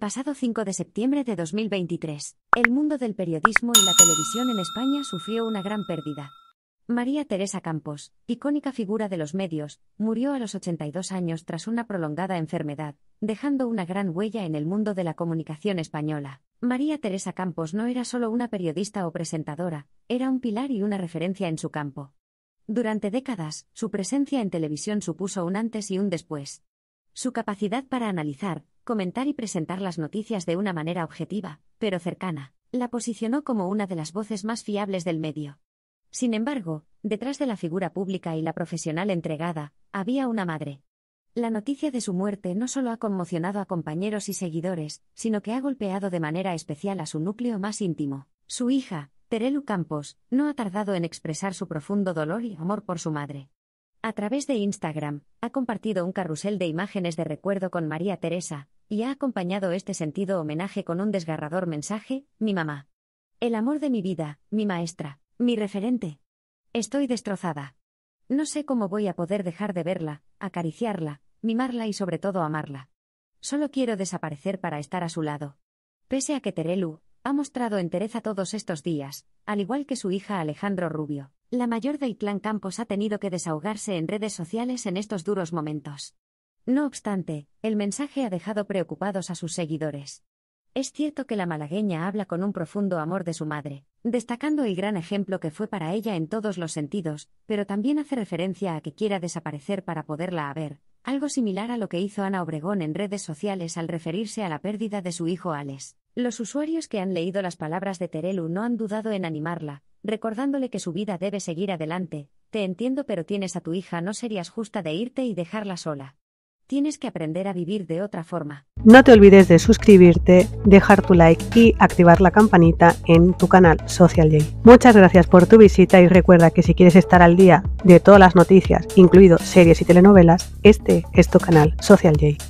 pasado 5 de septiembre de 2023, el mundo del periodismo y la televisión en España sufrió una gran pérdida. María Teresa Campos, icónica figura de los medios, murió a los 82 años tras una prolongada enfermedad, dejando una gran huella en el mundo de la comunicación española. María Teresa Campos no era solo una periodista o presentadora, era un pilar y una referencia en su campo. Durante décadas, su presencia en televisión supuso un antes y un después. Su capacidad para analizar, comentar y presentar las noticias de una manera objetiva, pero cercana, la posicionó como una de las voces más fiables del medio. Sin embargo, detrás de la figura pública y la profesional entregada, había una madre. La noticia de su muerte no solo ha conmocionado a compañeros y seguidores, sino que ha golpeado de manera especial a su núcleo más íntimo. Su hija, Terelu Campos, no ha tardado en expresar su profundo dolor y amor por su madre. A través de Instagram, ha compartido un carrusel de imágenes de recuerdo con María Teresa, y ha acompañado este sentido homenaje con un desgarrador mensaje, mi mamá. El amor de mi vida, mi maestra, mi referente. Estoy destrozada. No sé cómo voy a poder dejar de verla, acariciarla, mimarla y sobre todo amarla. Solo quiero desaparecer para estar a su lado. Pese a que Terelu ha mostrado entereza todos estos días, al igual que su hija Alejandro Rubio. La mayor de clan Campos ha tenido que desahogarse en redes sociales en estos duros momentos. No obstante, el mensaje ha dejado preocupados a sus seguidores. Es cierto que la malagueña habla con un profundo amor de su madre, destacando el gran ejemplo que fue para ella en todos los sentidos, pero también hace referencia a que quiera desaparecer para poderla haber, algo similar a lo que hizo Ana Obregón en redes sociales al referirse a la pérdida de su hijo Alex. Los usuarios que han leído las palabras de Terelu no han dudado en animarla, recordándole que su vida debe seguir adelante, te entiendo pero tienes a tu hija, no serías justa de irte y dejarla sola. Tienes que aprender a vivir de otra forma. No te olvides de suscribirte, dejar tu like y activar la campanita en tu canal Social J. Muchas gracias por tu visita y recuerda que si quieres estar al día de todas las noticias, incluido series y telenovelas, este es tu canal Social J.